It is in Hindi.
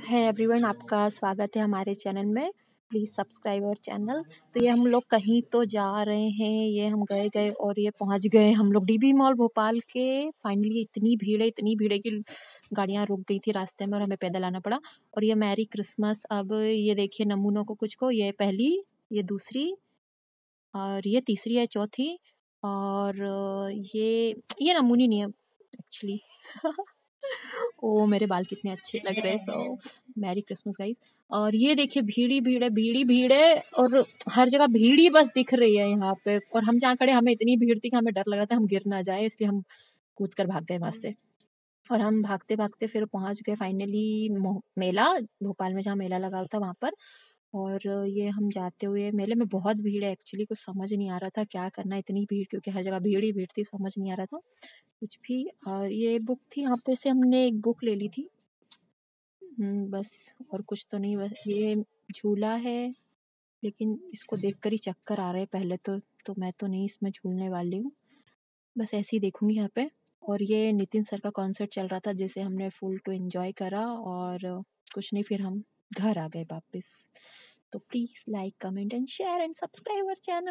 है एवरीवन आपका स्वागत है हमारे चैनल में प्लीज़ सब्सक्राइब और चैनल तो ये हम लोग कहीं तो जा रहे हैं ये हम गए गए और ये पहुंच गए हम लोग डीबी मॉल भोपाल के फाइनली इतनी भीड़ है इतनी भीड़ है कि गाड़ियां रुक गई थी रास्ते में और हमें पैदल आना पड़ा और ये मैरी क्रिसमस अब ये देखिए नमूनों को कुछ को ये पहली ये दूसरी और ये तीसरी है चौथी और ये ये नमूनी नहीं है एक्चुअली ओ मेरे बाल कितने अच्छे लग रहे हैं सो मैरी क्रिसमस गाइस और ये देखिए भीड़ी भीड़ है भीड़ी भीड़ है और हर जगह भीड़ ही बस दिख रही है यहाँ पे और हम जहाँ खड़े हमें इतनी भीड़ थी कि हमें डर लग रहा था हम गिर ना जाए इसलिए हम कूद कर भाग गए वहाँ से और हम भागते भागते फिर पहुँच गए फाइनली मेला भोपाल में जहाँ मेला लगा हुआ था वहाँ पर और ये हम जाते हुए मेले में बहुत भीड़ है एक्चुअली कुछ समझ नहीं आ रहा था क्या करना इतनी भीड़ क्योंकि हर जगह भीड़ ही भीड़ थी समझ नहीं आ रहा था कुछ भी और ये बुक थी यहाँ पे से हमने एक बुक ले ली थी हम्म, बस और कुछ तो नहीं बस ये झूला है लेकिन इसको देखकर ही चक्कर आ रहे हैं पहले तो तो मैं तो नहीं इसमें झूलने वाली हूँ बस ऐसे ही देखूँगी यहाँ पे और ये नितिन सर का कॉन्सर्ट चल रहा था जिसे हमने फुल टू एंजॉय करा और कुछ नहीं फिर हम घर आ गए वापस तो please like comment and share and subscribe our channel